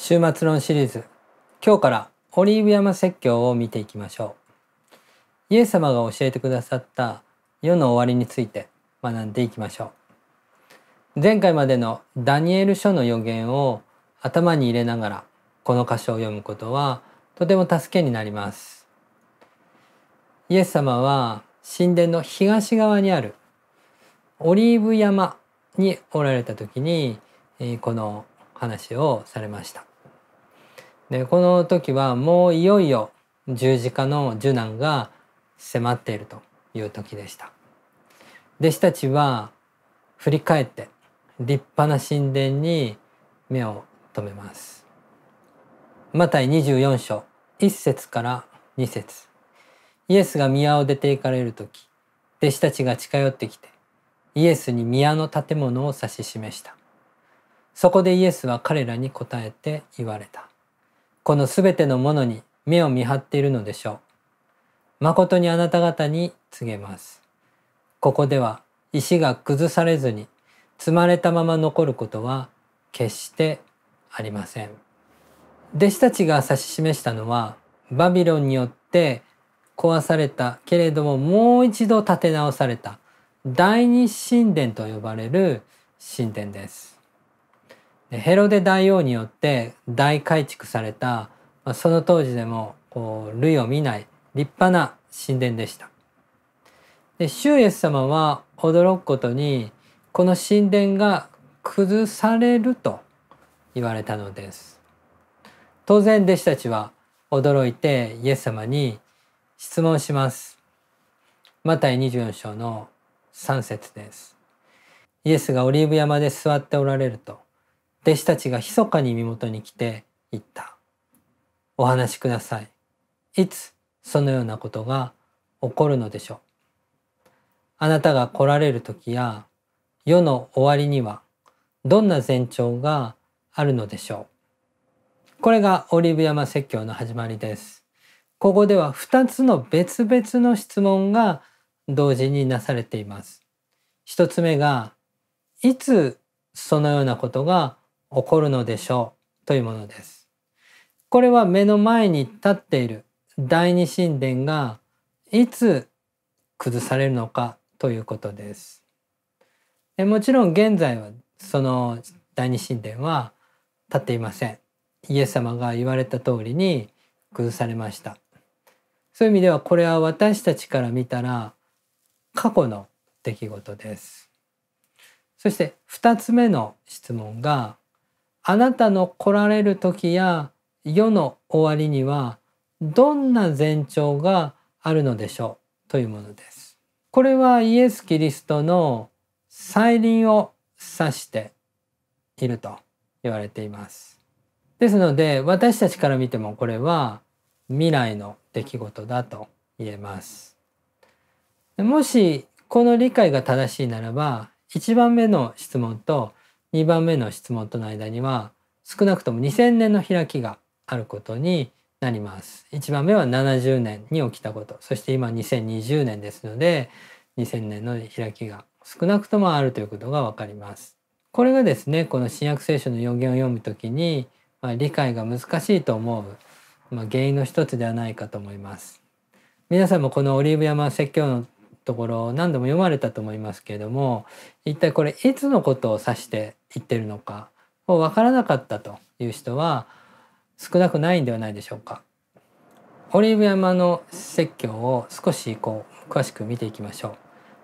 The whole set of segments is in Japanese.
週末論シリーズ今日からオリーブ山説教を見ていきましょうイエス様が教えてくださった世の終わりについて学んでいきましょう前回までのダニエル書の予言を頭に入れながらこの箇所を読むことはとても助けになりますイエス様は神殿の東側にあるオリーブ山におられた時にこの話をされましたでこの時はもういよいよ十字架の受難が迫っているという時でした弟子たちは振り返って立派な神殿に目を留めますマタイ24章1節から2節イエスが宮を出て行かれる時弟子たちが近寄ってきてイエスに宮の建物を指し示したそこでイエスは彼らに答えて言われたこのすべてのものに目を見張っているのでしょう。まことにあなた方に告げます。ここでは石が崩されずに積まれたまま残ることは決してありません。弟子たちが指し示したのはバビロンによって壊されたけれどももう一度建て直された第二神殿と呼ばれる神殿です。ヘロデ大王によって大改築されたその当時でも類を見ない立派な神殿でした。で主イエス様は驚くことにこの神殿が崩されると言われたのです。当然弟子たちは驚いてイエス様に質問します。マタイ24章の3節です。イエスがオリーブ山で座っておられると弟子たちが密かに身元に来て言った。お話しください。いつそのようなことが起こるのでしょう。あなたが来られる時や世の終わりにはどんな前兆があるのでしょう。これがオリーブ山説教の始まりです。ここでは2つの別々の質問が同時になされています。1つ目が、いつそのようなことが起こるのでしょうというものです。これは目の前に立っている第二神殿がいつ崩されるのかということです。でもちろん現在はその第二神殿は立っていません。イエス様が言われた通りに崩されました。そういう意味ではこれは私たちから見たら過去の出来事です。そして二つ目の質問があなたの来られる時や世の終わりにはどんな前兆があるのでしょうというものです。これはイエス・キリストの再臨を指していると言われています。ですので私たちから見てもこれは未来の出来事だと言えます。もしこの理解が正しいならば1番目の質問と2番目の質問との間には少なくとも2000年の開きがあることになります。1番目は70年に起きたこと、そして今2020年ですので、2000年の開きが少なくともあるということがわかります。これがですね、この新約聖書の予言を読むときに、まあ、理解が難しいと思う、まあ、原因の一つではないかと思います。皆さんもこのオリーブ山説教のところ何度も読まれたと思いますけれども一体これいつのことを指して言ってるのかを分からなかったという人は少なくないんではないでしょうか。オリーブ山の説教を少しこう詳しく見ていきましょう。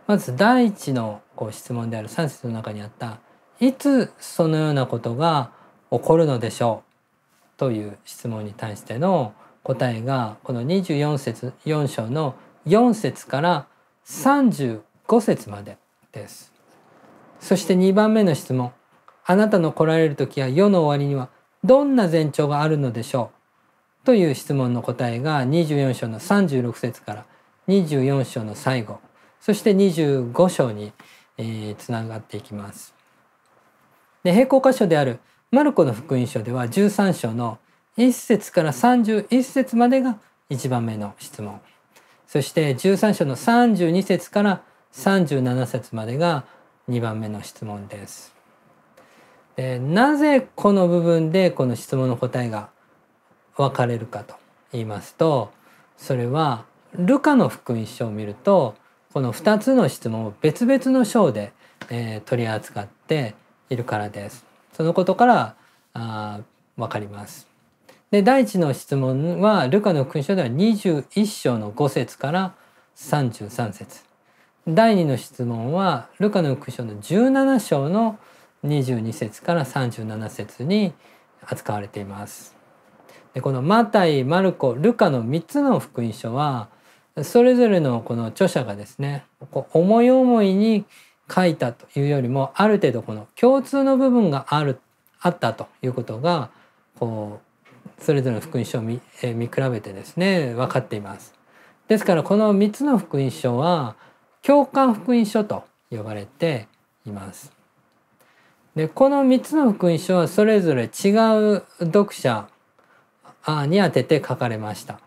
まず第一のこう質問である3節の中にあった「いつそのようなことが起こるのでしょう?」という質問に対しての答えがこの24節4章の4節から35節までですそして2番目の質問あなたの来られる時や世の終わりにはどんな前兆があるのでしょうという質問の答えが24章の36節から24章の最後そして25章に、えー、つながっていきます。で平行箇所であるマルコの福音書では13章の1節から31節までが1番目の質問そして13章の32節から37節までが2番目の質問です。でなぜこの部分でこの質問の答えが分かれるかと言いますとそれはルカの福音書を見るとこの2つの質問を別々の章で、えー、取り扱っているからです。そのことからあ分かります。で第一の質問はルカの福音書では21章の5節から33節第二の質問はルカの福音書の17章の22節から37節に扱われています。でこのマタイマルコルカの3つの福音書はそれぞれのこの著者がですねこう思い思いに書いたというよりもある程度この共通の部分があるあったということがこうそれぞれの福音書を見,、え見比べてですね分かっています。ですからこの3つの福音書は共感福音書と呼ばれています。でこの3つの福音書はそれぞれ違う読者に宛てて書かれました。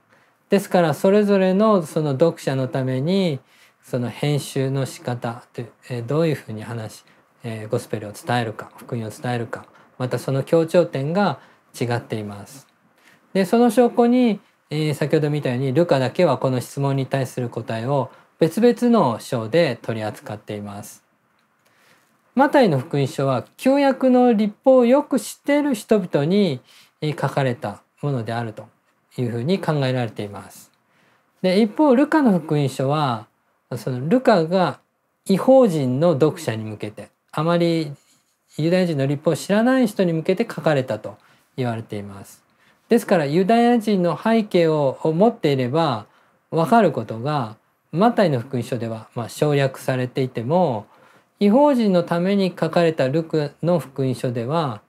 ですからそれぞれのその読者のためにその編集の仕方とえどういうふうに話、し、えゴスペルを伝えるか福音を伝えるかまたその強調点が違っています。でその証拠に、えー、先ほどみたいにルカだけはこの質問に対する答えを別々の章で取り扱っています。マタイの福音書は旧約の立法をよく知っている人々に書かれたものであるというふうに考えられています。で一方ルカの福音書はそのルカが違法人の読者に向けてあまりユダヤ人の立法を知らない人に向けて書かれたと言われています。ですからユダヤ人の背景を持っていれば分かることがマタイの福音書ではま省略されていても違法人のために書かれたルクの福音書では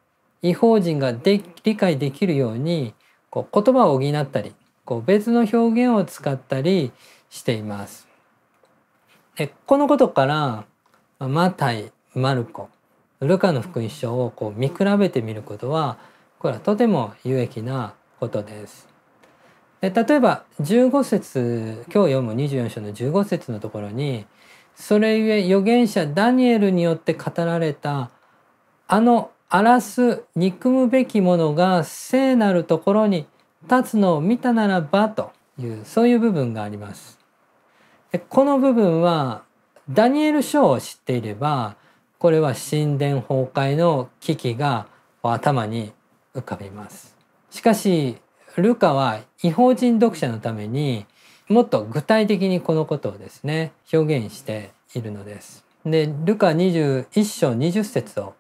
違法人がで理解できるようにこう言葉を補ったりこう別の表現を使ったりしています。でこのことからマタイマルコルカの福音書をこう見比べてみることはこれはとても有益なことです。で例えば15節今日読む24章の15節のところにそれゆえ預言者ダニエルによって語られたあの荒らす憎むべきものが聖なるところに立つのを見たならばというそういう部分があります。でこの部分はダニエル書を知っていればこれは神殿崩壊の危機が頭に浮かびます。しかしルカは違法人読者のためにもっと具体的にこのことをですね表現しているのです。でルカ21章20節を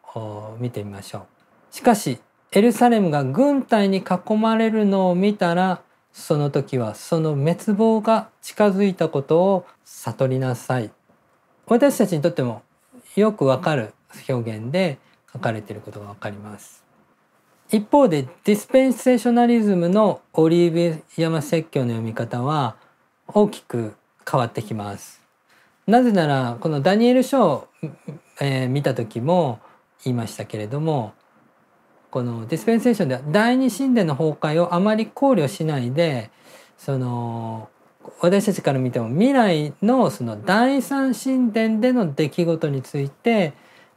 見てみましょう。しかしエルサレムが軍隊に囲まれるのを見たらその時はその滅亡が近づいたことを悟りなさい。私たちにとってもよくわかる表現で書かれていることがわかります。一方でディスペンセーショナリズムのオリーブ山説教の読み方は大きく変わってきます。なぜならこのダニエル書を、えー、見た時も言いましたけれどもこのディスペンセーションでは第二神殿の崩壊をあまり考慮しないでその私たちから見ても未来のその第三神殿での出来事について、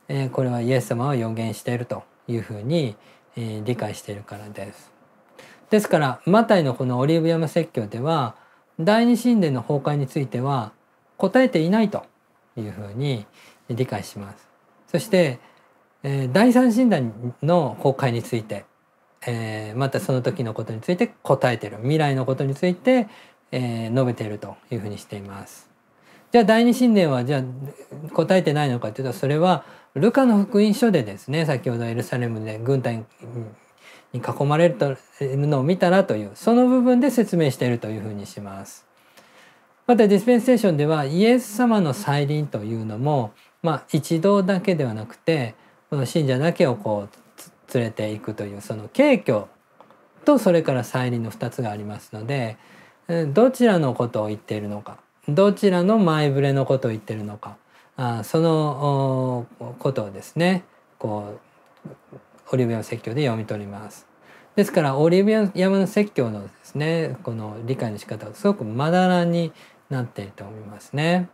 えー、これはイエス様は予言しているというふうにえ理解しているからです。ですからマタイのこのオリーブ山説教では第二神殿の崩壊については答えていないというふうに理解します。そして、え第三神殿の崩壊について、えまたその時のことについて答えてる未来のことについて、え述べているというふうにしています。じゃあ第二神殿はじゃあ答えてないのかというとそれはルカの福音書でですね先ほどエルサレムで軍隊に囲まれるのを見たらというその部分で説明しているというふうにします。またディスペンセーションではイエス様の再臨というのも、まあ、一度だけではなくてこの信者だけをこう連れていくというその景挙とそれから再臨の2つがありますのでどちらのことを言っているのかどちらの前触れのことを言っているのかあそのことをですねこうオリビアの説教で読み取ります。ですからオリビア山の説教のですねこの理解の仕方がすごくまだらになっていると思いますね。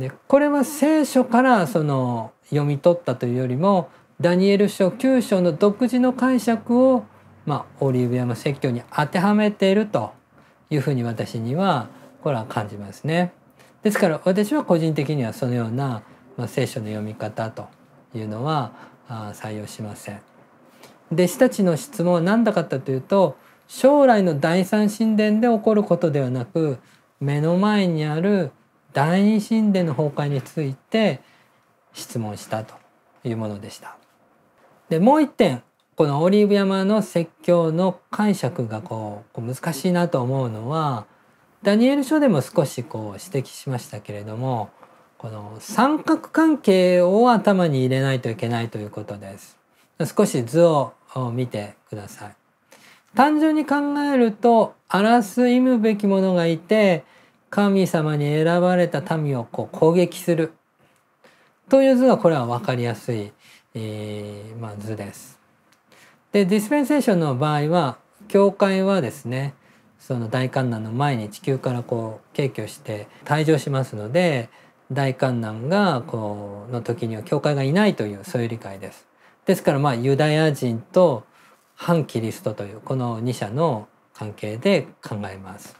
でこれは聖書からその読み取ったというよりもダニエル書9章の独自の解釈を、まあ、オリーブ山説教に当てはめているというふうに私にはこれは感じますね。ですから私は個人的にはそのような、まあ、聖書の読み方というのはあ採用しません。弟子たちの質問は何だかったというと将来の第三神殿で起こることではなく目の前にある第二神殿の崩壊について質問したというものでした。でもう一点このオリーブ山の説教の解釈がこう難しいなと思うのはダニエル書でも少しこう指摘しましたけれどもこの三角関係を頭に入れないといけないということです少し図を見てください単純に考えると荒らす意むべきものがいて神様に選ばれた民をこう攻撃するという図はこれは分かりやすい、えー、まあ、図です。でディスペンセーションの場合は教会はですねその大観覧の前に地球からこう敬居して退場しますので大観覧がこうの時には教会がいないというそういう理解です。ですからまあユダヤ人と反キリストというこの2者の関係で考えます。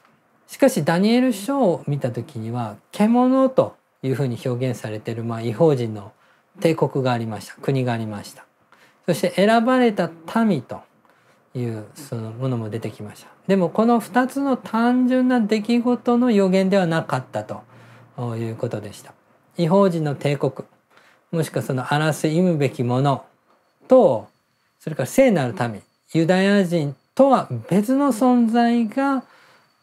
しかしダニエル書を見た時には獣というふうに表現されているまあ違法人の帝国がありました国がありましたそして選ばれた民というそのものも出てきましたでもこの2つの単純な出来事の予言ではなかったということでした違法人の帝国もしくはその荒らす忌むべきものとそれから聖なる民ユダヤ人とは別の存在が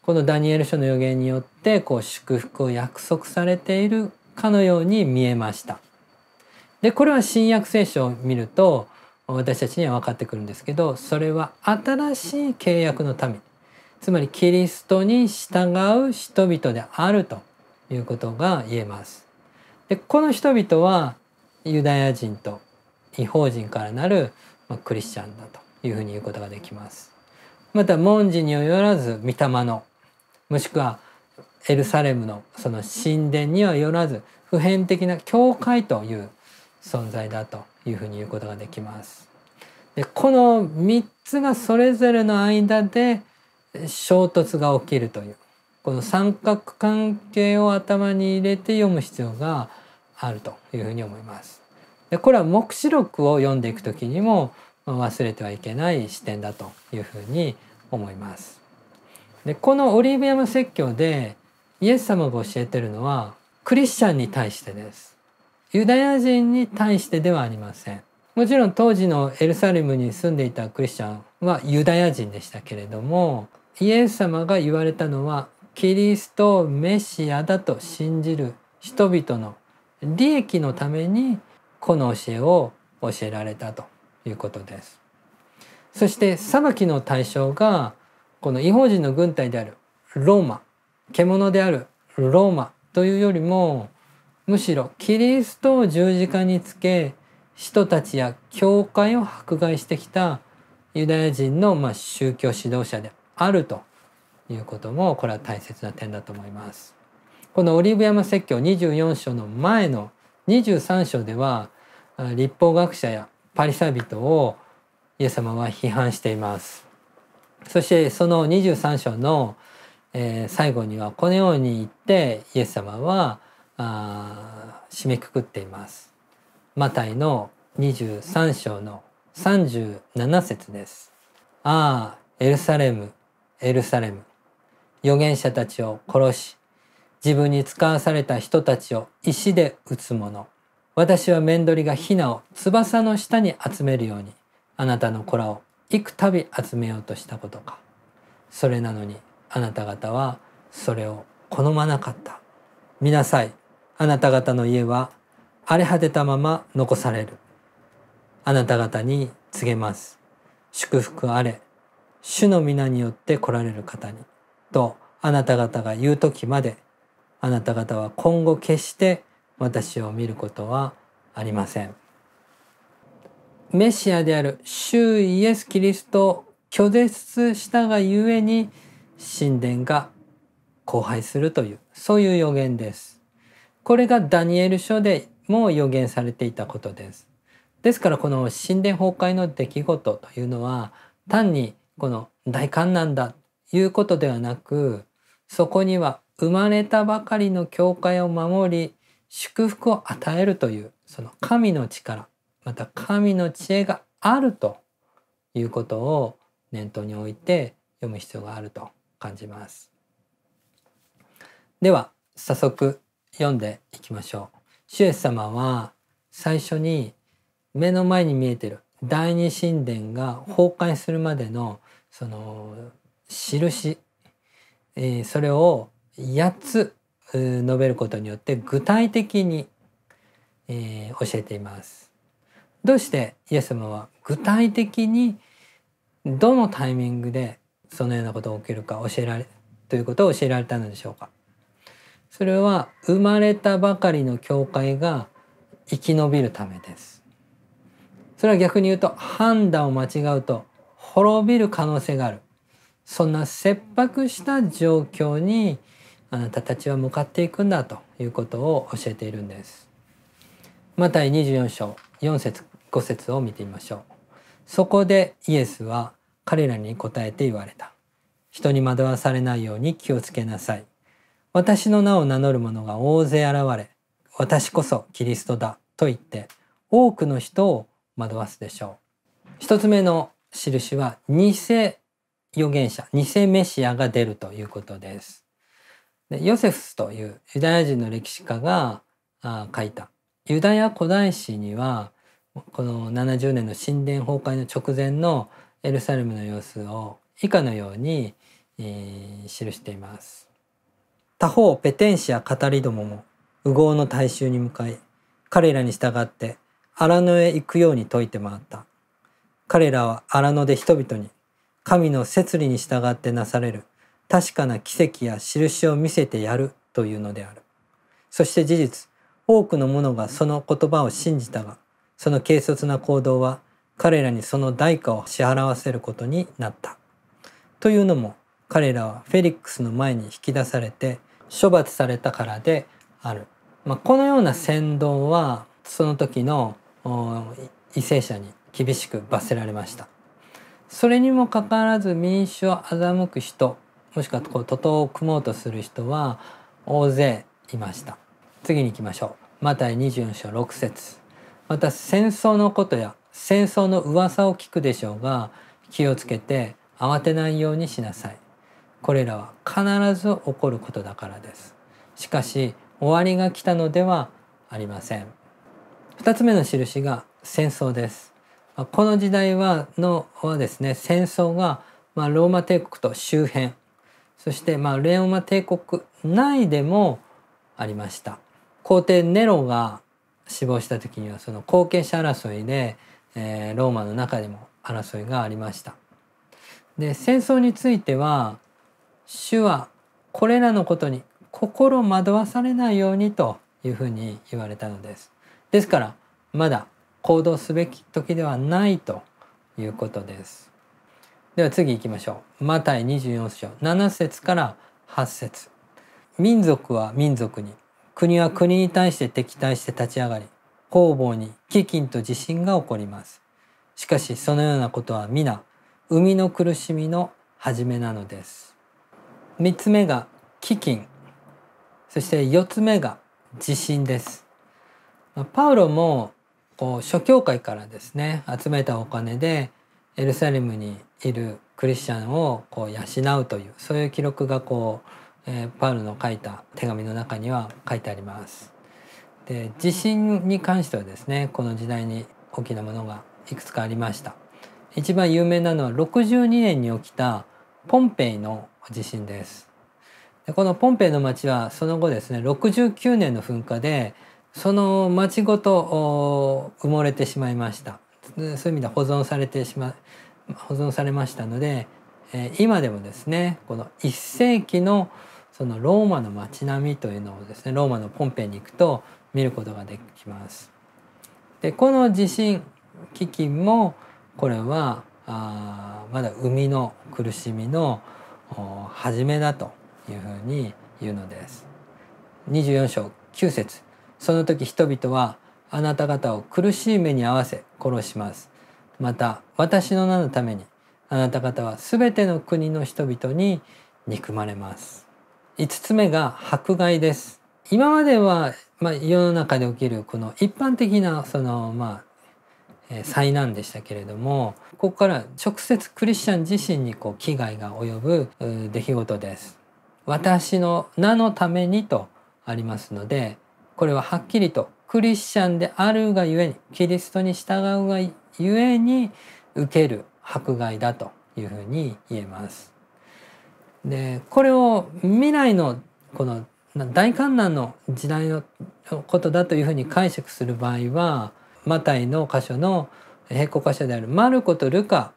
このダニエル書の予言によってこう祝福を約束されているかのように見えました。でこれは新約聖書を見ると私たちには分かってくるんですけどそれは新しい契約の民つまりキリストに従う人々であるということが言えます。でこの人々はユダヤ人と違法人からなる、まクリスチャンだというふうに言うことができます。また文字によらず御霊のもしくはエルサレムのその神殿にはよらず普遍的な教会という存在だというふうに言うことができます。でこの3つがそれぞれの間で衝突が起きるというこの三角関係を頭に入れて読む必要があるというふうに思います。でこれは黙示録を読んでいく時にも忘れてはいけない視点だというふうに思います。でこのオリビアム説教でイエス様が教えてるのはクリスチャンに対してです。ユダヤ人に対してではありません。もちろん当時のエルサレムに住んでいたクリスチャンはユダヤ人でしたけれどもイエス様が言われたのはキリストをメシアだと信じる人々の利益のためにこの教えを教えられたということです。そして裁きの対象がこの違法人の軍隊であるローマ獣であるローマというよりもむしろキリストを十字架につけ人たちや教会を迫害してきたユダヤ人のま宗教指導者であるということもこれは大切な点だと思います。このオリーブ山説教24章の前の23章では立法学者やパリサ人をイエス様は批判しています。そしてその23章の最後にはこのように言ってイエス様はあ締めくくっています。マタイの23章の37節です。ああ、エルサレム、エルサレム。預言者たちを殺し、自分に使わされた人たちを石で打つ者。私は面取りがヒナを翼の下に集めるように、あなたの子らを幾度集めようとしたことか。それなのに、あなた方はそれを好まなかった。見なさい。あなた方の家は荒れ果てたまま残される。あなた方に告げます。祝福あれ。主の皆によって来られる方に。とあなた方が言う時まで、あなた方は今後決して私を見ることはありません。メシアである主イエス・キリストを拒絶したがゆえに神殿が荒廃するというそういう予言です。これがダニエル書でも予言されていたことです。ですからこの神殿崩壊の出来事というのは単にこの大観難だということではなくそこには生まれたばかりの教会を守り祝福を与えるというその神の力また神の知恵があるということを念頭に置いて読む必要があると感じます。では早速読んでいきましょう。主イエス様は最初に目の前に見えてる第二神殿が崩壊するまでのその印、えそれを8つ述べることによって具体的に、え教えています。どうしてイエス様は具体的にどのタイミングでそのようなことが起きるか教えられということを教えられたのでしょうかそれは生まれたばかりの教会が生き延びるためですそれは逆に言うと判断を間違うと滅びる可能性があるそんな切迫した状況にあなたたちは向かっていくんだということを教えているんですマタイ24章4節5節を見てみましょうそこでイエスは彼らに答えて言われた人に惑わされないように気をつけなさい私の名を名乗る者が大勢現れ私こそキリストだと言って多くの人を惑わすでしょう一つ目の印は偽預言者偽メシアが出るということですでヨセフスというユダヤ人の歴史家があ書いたユダヤ古代史にはこの70年の神殿崩壊の直前のエルサレムの様子を以下のように、えー、記しています。他方ペテンシア語りどもも右合の大衆に向かい彼らに従って荒野へ行くように説いて回った彼らは荒野で人々に神の摂理に従ってなされる確かな奇跡や印を見せてやるというのであるそして事実多くの者がその言葉を信じたがその軽率な行動は彼らにその代価を支払わせることになったというのも彼らはフェリックスの前に引き出されて処罰されたからである、まあ、このような扇動はその時の為政者に厳しく罰せられましたそれにもかかわらず民主を欺く人もしくはこう徒党を組もうとする人は大勢いました次に行きましょうマタイ24章6節また戦争のことや戦争の噂を聞くでしょうが気をつけて慌てないようにしなさいこれらは必ず起こることだからですしかし終わりが来たのではありません2つ目の印が戦争ですこの時代はのはですね戦争がまローマ帝国と周辺そしてまあレオマ帝国内でもありました皇帝ネロが死亡した時にはその後継者争いで、えー、ローマの中でも争いがありましたで戦争については主はこれらのことに心惑わされないようにというふうに言われたのです。ですからまだ行動すべき時ではないということです。では次行きましょう。マタイ24章7節から8節民族は民族に国は国に対して敵対して立ち上がり方々に飢饉と地震が起こります。しかしそのようなことは皆生みの苦しみの始めなのです。3つ目が飢饉そして4つ目が地震です。パウロもこう諸教会からですね集めたお金でエルサレムにいるクリスチャンをこう養うというそういう記録がこう、えー、パウロの書いた手紙の中には書いてあります。で地震に関してはですねこの時代に大きなものがいくつかありました。一番有名なのは62年に起きたポンペイの地震です。でこのポンペイの町はその後ですね69年の噴火でその町ごと埋もれてしまいましたそういう意味で保存されてしま保存されましたので、えー、今でもですねこの1世紀のそのローマの町並みというのをですねローマのポンペイに行くと見ることができます。でこの地震基金もこれはあまだ生みの苦しみの始めだというふうに言うのです。24章9節その時人々はあなた方を苦しい目に遭わせ殺します。また私の名のためにあなた方は全ての国の人々に憎まれます。5つ目が迫害です。今までは、まあ、世の中で起きるこの一般的なその、まあ、え災難でしたけれどもここから直接クリスチャン自身にこう危害が及ぶ出来事です。私の名のためにとありますのでこれははっきりとクリスチャンであるがゆえにキリストに従うがゆえに受ける迫害だというふうに言えます。でこれを未来のこの大観難の時代のことだというふうに解釈する場合はマタイの箇所の並行箇所であるマルコとルカ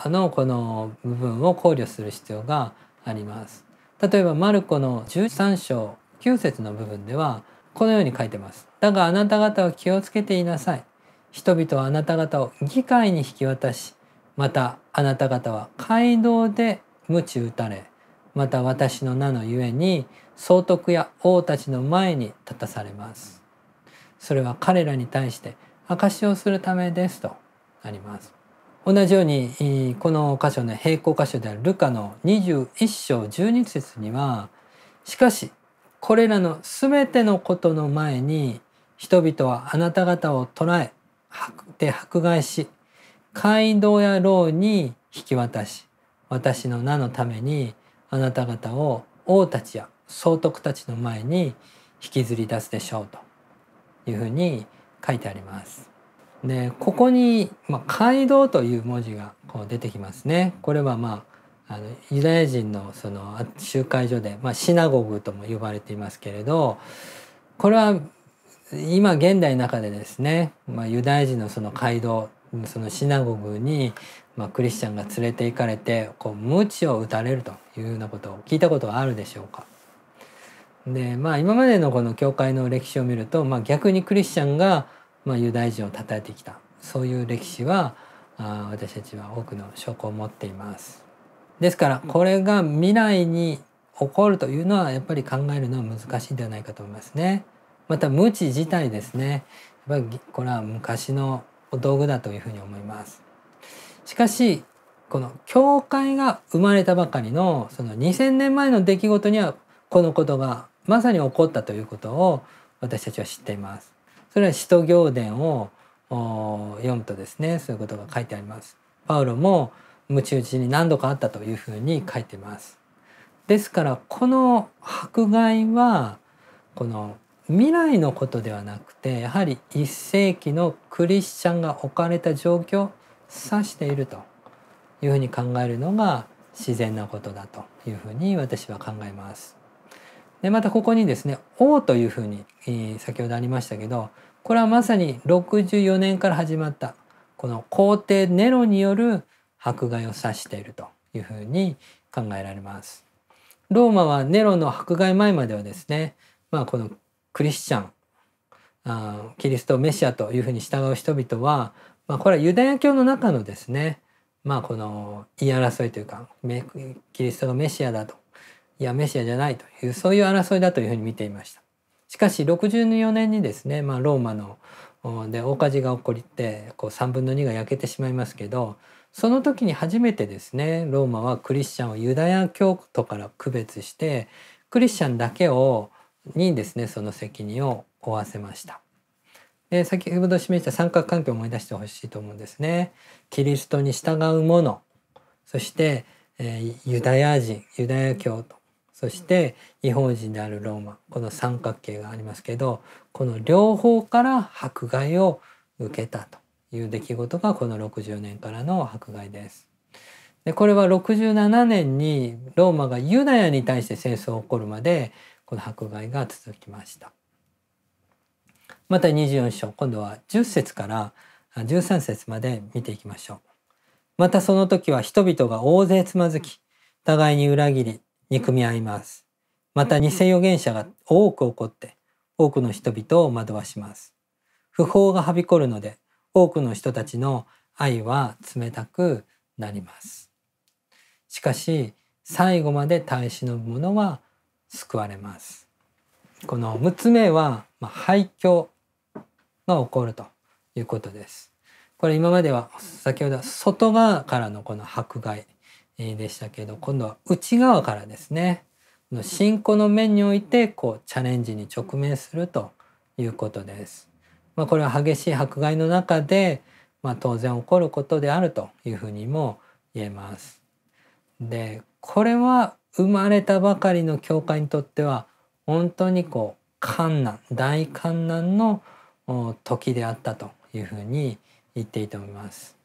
のこの部分を考慮する必要があります。例えばマルコの13章9節の部分ではこのように書いてます。だがあなた方は気をつけていなさい。人々はあなた方を議会に引き渡し、またあなた方は街道で鞭打たれ、また私の名のゆえに総督や王たちの前に立たされます。それは彼らに対して証しをするためですとあります。同じようにこの箇所の平行箇所であるルカの21章12節にはしかしこれらの全てのことの前に人々はあなた方を捕らえて迫害し街道や牢に引き渡し私の名のためにあなた方を王たちや総督たちの前に引きずり出すでしょうというふうに書いてあります。でここに「まあ、街道」という文字がこう出てきますね。これはまああのユダヤ人のその集会所で、まあ、シナゴグとも呼ばれていますけれどこれは今現代の中でですね、まあ、ユダヤ人のその街道そのシナゴグに、まあ、クリスチャンが連れて行かれてこう無知を打たれるというようなことを聞いたことはあるでしょうかでまあ今までのこの教会の歴史を見ると、まあ、逆にクリスチャンが、まあ、ユダヤ人を称えてきたそういう歴史はあ私たちは多くの証拠を持っています。ですからこれが未来に起こるというのはやっぱり考えるのは難しいんではないかと思いますね。また無知自体ですねやっぱりこれは昔の道具だというふうに思います。しかしこの教会が生まれたばかりのその2,000年前の出来事にはこのことがまさに起こったということを私たちは知っています。それは使徒行伝を読むとですねそういうことが書いてあります。パウロも鞭打ちに何度かあったというふうに書いてます。ですからこの迫害はこの未来のことではなくてやはり一世紀のクリスチャンが置かれた状況を指しているというふうに考えるのが自然なことだというふうに私は考えます。でまたここにですね「王」というふうに、えー、先ほどありましたけどこれはまさに64年から始まったこの皇帝ネロによる迫害を指しているというふうに考えられます。ローマはネロの迫害前まではですね、まあ、このクリスチャンあキリストメシアというふうに従う人々は、まあ、これはユダヤ教の中のですねまあこの言い争いというかキリストがメシアだといやメシアじゃないというそういう争いだというふうに見ていました。しかし64年にですね、まあ、ローマので大火事が起こってこう3分の2が焼けてしまいますけどその時に初めてですねローマはクリスチャンをユダヤ教徒から区別してクリスチャンだけをにですねその責任を負わせました。で先ほど示した三角関係を思い出してほしいと思うんですね。キリストに従う者そして、えー、ユダヤ人ユダヤ教徒そして異邦人であるローマこの三角形がありますけどこの両方から迫害を受けたという出来事がこの60年からの迫害です。でこれは67年にローマがユダヤに対して戦争が起こるまでこの迫害が続きました。また24章今度は10節から13節まで見ていきましょう。またその時は人々が大勢つまずき互いに裏切り憎み合います。また偽預言者が多く起こって多くの人々を惑わします。不法がはびこるので多くの人たちの愛は冷たくなります。しかし最後まで耐え忍ぶ者は救われます。この6つ目は、ま廃墟が起こるということです。これ今までは先ほど外側からのこの迫害でしたけど今度は内側からですね信仰の面においてこうチャレンジに直面するということです。まあ、これは激しい迫害の中で、まあ、当然起こることであるというふうにも言えます。でこれは生まれたばかりの教会にとっては本当にこう困難大困難の時であったというふうに言っていいと思います。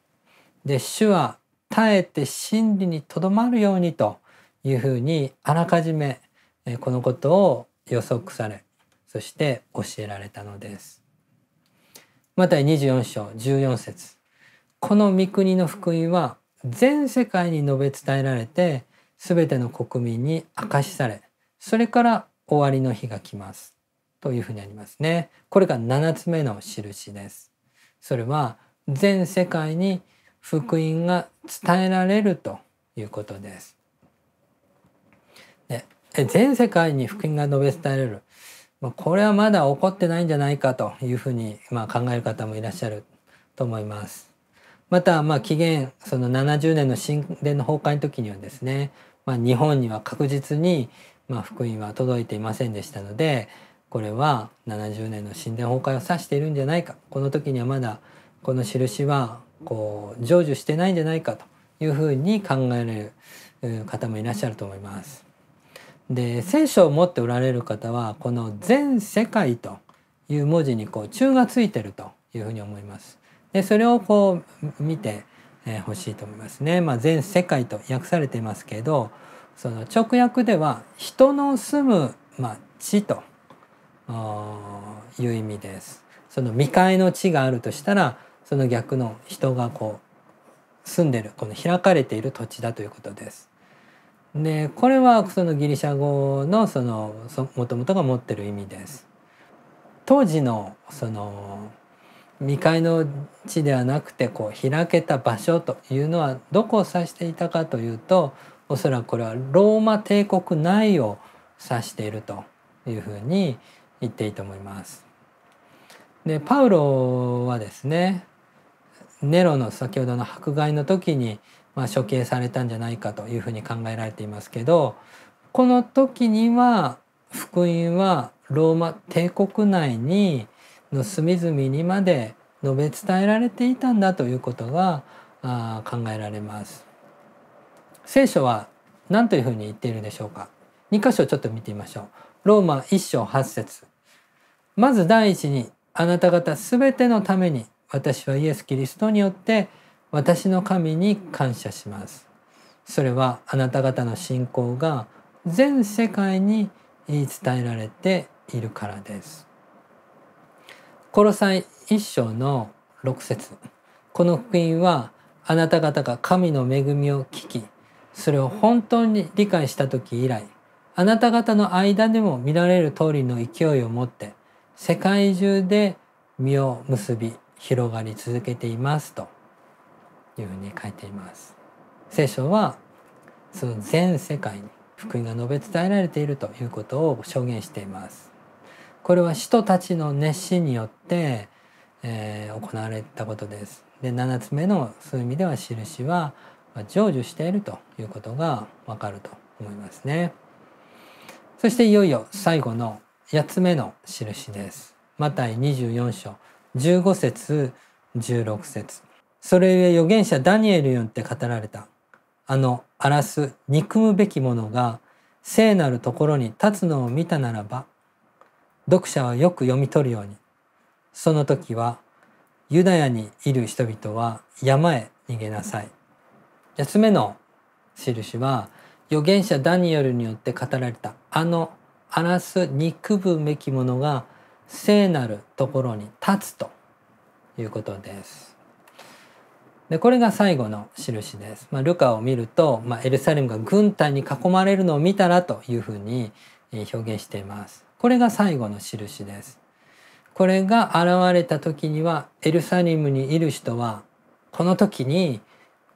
で主は耐えて真理にとどまるようにというふうにあらかじめこのことを予測されそして教えられたのです。またイ24章14節この御国の福音は全世界に述べ伝えられて全ての国民に明かしされそれから終わりの日が来ますというふうにありますね。これが7つ目の印です。それは全世界に福音が伝えられるということです。ね、全世界に福音が述べ伝えられる。これはまだ起こってないんじゃないかというふうに、まあ、考える方もいらっしゃると思います。また、まあ、紀元その70年の神殿の崩壊の時にはですね、まあ、日本には確実に、まあ、福音は届いていませんでしたのでこれは70年の神殿崩壊を指しているんじゃないかこの時にはまだこの印はこう成就してないんじゃないかというふうに考えられる方もいらっしゃると思います。で聖書を持っておられる方はこの「全世界」という文字にこう中がついてるというふうに思います。でそれをこう見てほしいと思いますね。まあ、全世界と訳されていますけどその直訳では人の住む、まあ、地という意味です。その未開の地があるとしたらその逆の人がこう住んでるこの開かれている土地だということです。でこれはそのギリシャ語のそのもともとが持ってる意味です。当時のその未開の地ではなくてこう開けた場所というのはどこを指していたかというとおそらくこれはローマ帝国内を指しているというふうに言っていいと思います。でパウロはですねネロの先ほどの迫害の時に、まあ、処刑されたんじゃないかというふうに考えられていますけどこの時には福音はローマ帝国内にの隅々にまで述べ伝えられていたんだということがあ考えられます。聖書は何というふうに言っているでしょうか2箇所ちょっと見てみましょう。ローマ1章8節まず第一にあなた方すべてのために私はイエス・キリストによって私の神に感謝しますそれはあなた方の信仰が全世界に言い伝えられているからですコロサイ1章の6節この福音はあなた方が神の恵みを聞きそれを本当に理解した時以来あなた方の間でも見られる通りの勢いを持って世界中で実を結び広がり続けていますというふうに書いています。聖書はその全世界に福音が述べ伝えられているということを証言しています。これは使徒たちの熱心によって、えー、行われたことです。で7つ目のそういう意味では印は成就しているということがわかると思いますね。そしていよいよ最後の8つ目の印です。マタイ24章15節16節それゆえ預言者ダニエルによって語られたあの荒らす憎むべき者が聖なるところに立つのを見たならば読者はよく読み取るようにその時はユダヤにいる人々は山へ逃げなさい八つ目の印は預言者ダニエルによって語られたあの荒らす憎むべき者が聖なるところに立つということです。でこれが最後の印です。まあ、ルカを見ると、まあ、エルサレムが軍隊に囲まれるのを見たらというふうに表現しています。これが最後の印です。これが現れた時にはエルサレムにいる人はこの時に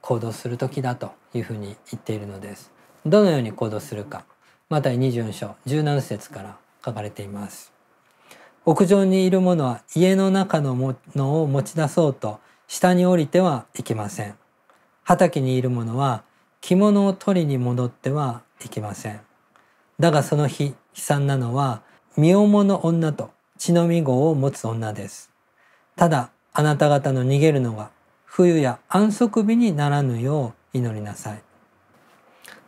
行動する時だというふうに言っているのです。どのように行動するか。まタ24章17節から書かれています。屋上にいるものは家の中のものを持ち出そうと下に降りてはいけません。畑にいるものは着物を取りに戻ってはいけません。だがその日悲惨なのは身重の女と血のみ子を持つ女です。ただあなた方の逃げるのは冬や安息日にならぬよう祈りなさい。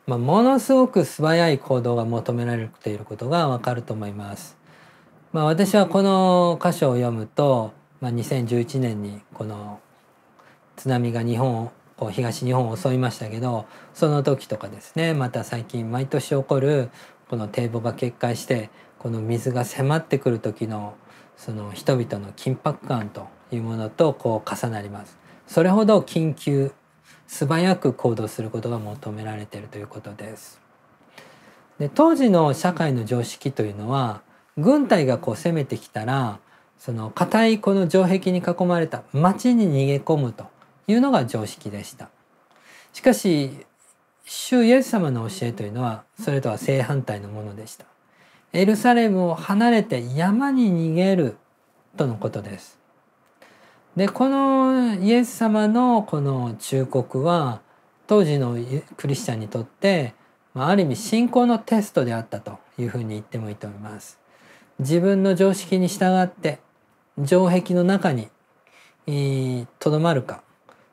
まあ、ものすごく素早い行動が求められていることがわかると思います。まあ、私はこの箇所を読むと、まあ、2011年にこの津波が日本を東日本を襲いましたけどその時とかですねまた最近毎年起こるこの堤防が決壊してこの水が迫ってくる時のその人々の緊迫感というものとこう重なります。それほど緊急素早く行動することが求められているということです。で当時の社会の常識というのは軍隊がこう攻めてきたらその固いこの城壁に囲まれた町に逃げ込むというのが常識でした。しかし主イエス様の教えというのはそれとは正反対のものでした。エルサレムを離れて山に逃げるとのことです。でこのイエス様のこの忠告は当時のクリスチャンにとって、ある意味信仰のテストであったというふうに言ってもいいと思います。自分の常識に従って城壁の中にとどまるか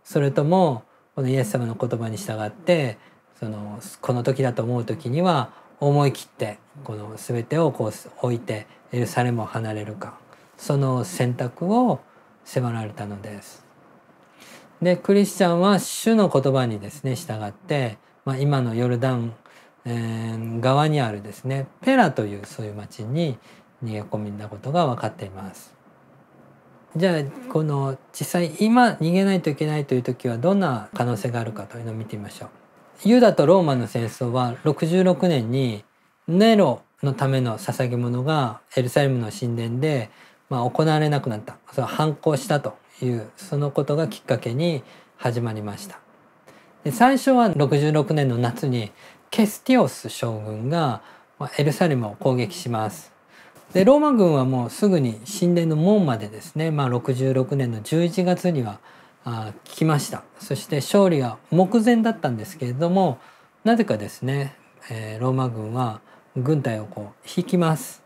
それともこのイエス様の言葉に従ってそのこの時だと思う時には思い切ってこの全てをこう置いてエルサレムを離れるかその選択を迫られたのです。でクリスチャンは主の言葉にですね従って、まあ、今のヨルダン、えー、側にあるですねペラというそういう町に逃げ込みなことが分かっています。じゃあこの実際今逃げないといけないという時はどんな可能性があるかというのを見てみましょう。ユダとローマの戦争は66年にネロのための捧げ物がエルサレムの神殿で、まあ、行われなくなったそれ反抗したというそのことがきっかけに始まりましたで最初は66年の夏にケスティオス将軍がエルサレムを攻撃しますでローマ軍はもうすぐに神殿の門までですね、まあ、66年の11月にはあ来ましたそして勝利が目前だったんですけれどもなぜかですね、えー、ローマ軍は軍隊をこう引きます。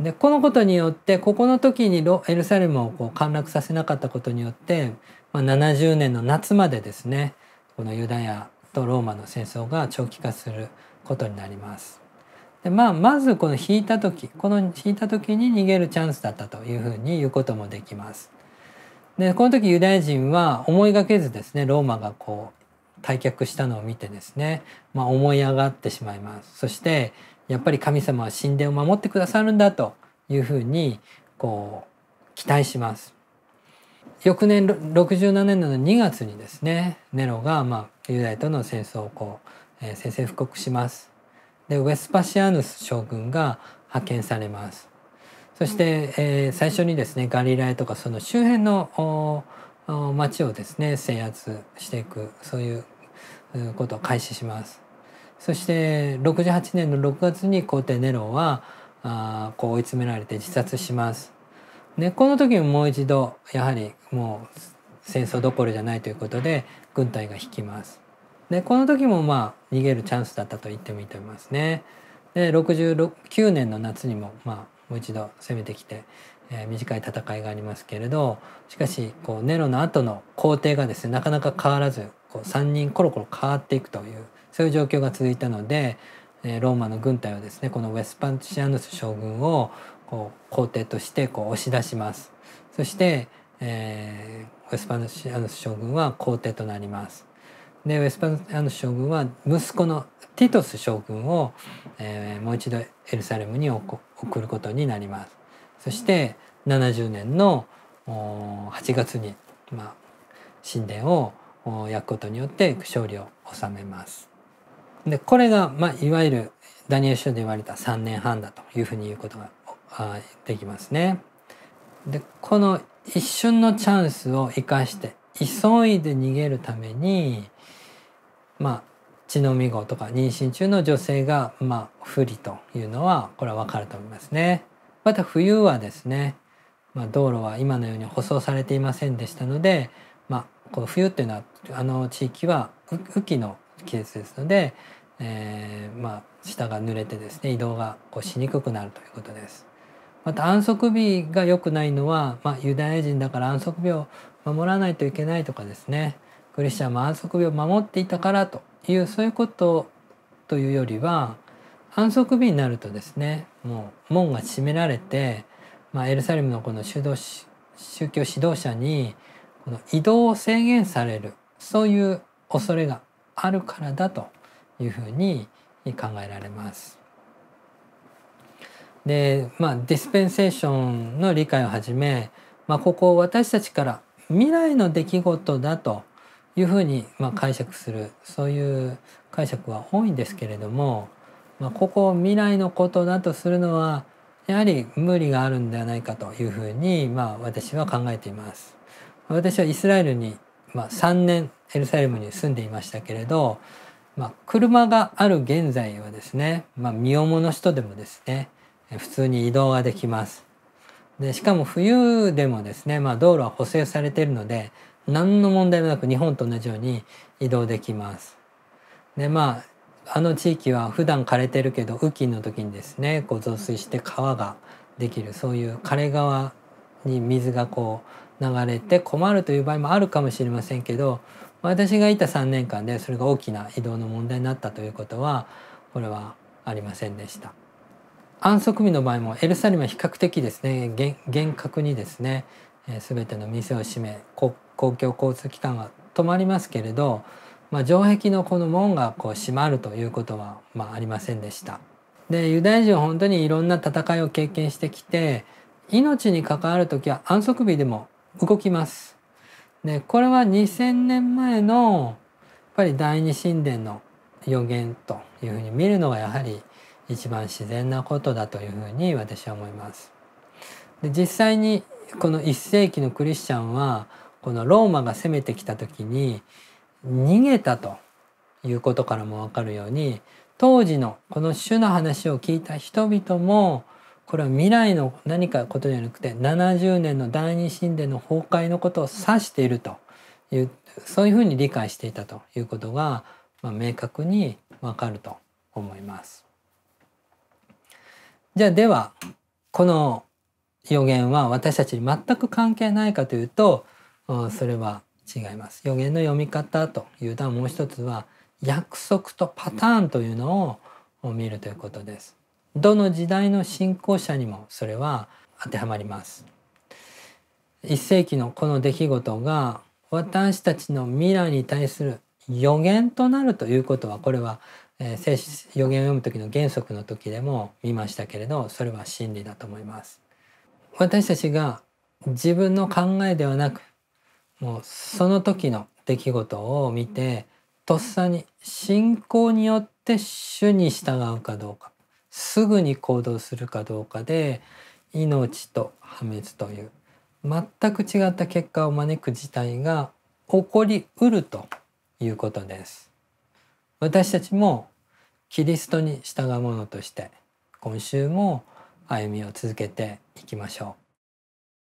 でこのことによってここの時にエルサレムをこう陥落させなかったことによって、まあ、70年の夏までですねこのユダヤとローマの戦争が長期化することになります。でまあまずこの引いた時この引いた時に逃げるチャンスだったというふうに言うこともできます。でこの時ユダヤ人は思いがけずですねローマがこう退却したのを見てですね、まあ、思い上がってしまいます。そしてやっぱり神様は神殿を守ってくださるんだというふうにこう期待します。翌年67年の2月にですねネロがまあユダヤとの戦争をこう、えー、宣布告します。でウェスパシアヌス将軍が派遣されますそして、えー、最初にですねガリラヤとかその周辺の町をですね制圧していくそういうことを開始しますそして68年の6月に皇帝ネロはあこう追い詰められて自殺しますでこの時ももう一度やはりもう戦争どころじゃないということで軍隊が引きますでこの時もまあ逃げるチャンスだったと言ってもいいと思いますね。で69年の夏にも、まあ、もう一度攻めてきて、えー、短い戦いがありますけれどしかしこうネロの後の皇帝がですねなかなか変わらずこう3人コロコロ変わっていくというそういう状況が続いたので、えー、ローマの軍隊はですねこのウェスパンチアヌス将軍をこう皇帝としてこう押し出します。そして、えー、ウェスパンチアヌス将軍は皇帝となります。でウェスパニアの将軍は息子のティトス将軍を、えー、もう一度エルサレムに送ることになります。そして70年の8月に、まあ、神殿を焼くことによって勝利を収めます。でこれが、まあ、いわゆるダニエル書で言われた3年半だというふうに言うことができますね。でこの一瞬のチャンスを生かして急いで逃げるためにまあ血のみ子とか妊娠中の女性が、まあ、不利というのはこれは分かると思いますね。また冬はですね、まあ、道路は今のように舗装されていませんでしたので、まあ、こう冬っていうのはあの地域は雨季の季節ですので、えー、まあ、下が濡れてですね移動がこうしにくくなるということです。また安息日が良くないのは、まあ、ユダヤ人だから安息日を守らないといけないとかですねクリスチャンも安息日を守っていたからというそういうことというよりは安息日になるとですねもう門が閉められて、まあ、エルサレムのこの宗教指導者にこの移動を制限されるそういう恐れがあるからだというふうに考えられます。でまあディスペンセーションの理解をはじめ、まあ、ここを私たちから未来の出来事だというふうにま解釈するそういう解釈は多いんですけれども、まあ、ここを未来のことだとするのはやはり無理があるんではないかというふうにまあ私は考えています。私はイスラエルにまあ、3年エルサレムに住んでいましたけれど、まあ、車がある現在はですね、まあ、身重の人でもですね普通に移動ができます。でしかも冬でもですね、まあ、道路は補正されているので何の問題もなく日本と同じように移動できます。でまああの地域は普段枯れてるけど雨季の時にですねこう増水して川ができるそういう枯れ川に水がこう流れて困るという場合もあるかもしれませんけど私がいた3年間でそれが大きな移動の問題になったということはこれはありませんでした。安息日の場合もエルサレムは比較的ですね厳格にですねえー、全ての店を閉め公共交通機関は止まりますけれど、まあ、城壁のこの門がこう閉まるということは、まあ、ありませんでした。でユダヤ人は本当にいろんな戦いを経験してきて命に関わる時は安息日でも動きます。でこれは2,000年前のやっぱり第二神殿の予言というふうに見るのがやはり一番自然なことだというふうに私は思います。で実際にこの1世紀のクリスチャンはこのローマが攻めてきた時に逃げたということからも分かるように当時のこの主の話を聞いた人々もこれは未来の何かことじゃなくて70年の第二神殿の崩壊のことを指しているというそういうふうに理解していたということが、まあ、明確にわかると思います。じゃあではこの予言は私たちに全く関係ないかというとそれは違います。予言の読み方というのはもう一つは約束とパターンというのを見るということです。どの時代の信仰者にもそれは当てはまります。1世紀のこの出来事が私たちの未来に対する予言となるということはこれは、えー、予言を読む時の原則の時でも見ましたけれどそれは真理だと思います。私たちが自分の考えではなくもうその時の出来事を見てとっさに信仰によって主に従うかどうかすぐに行動するかどうかで命と破滅という全く違った結果を招く事態が起こりうるということです。私たちもキリストに従う者として今週も歩みを続けていきましょう。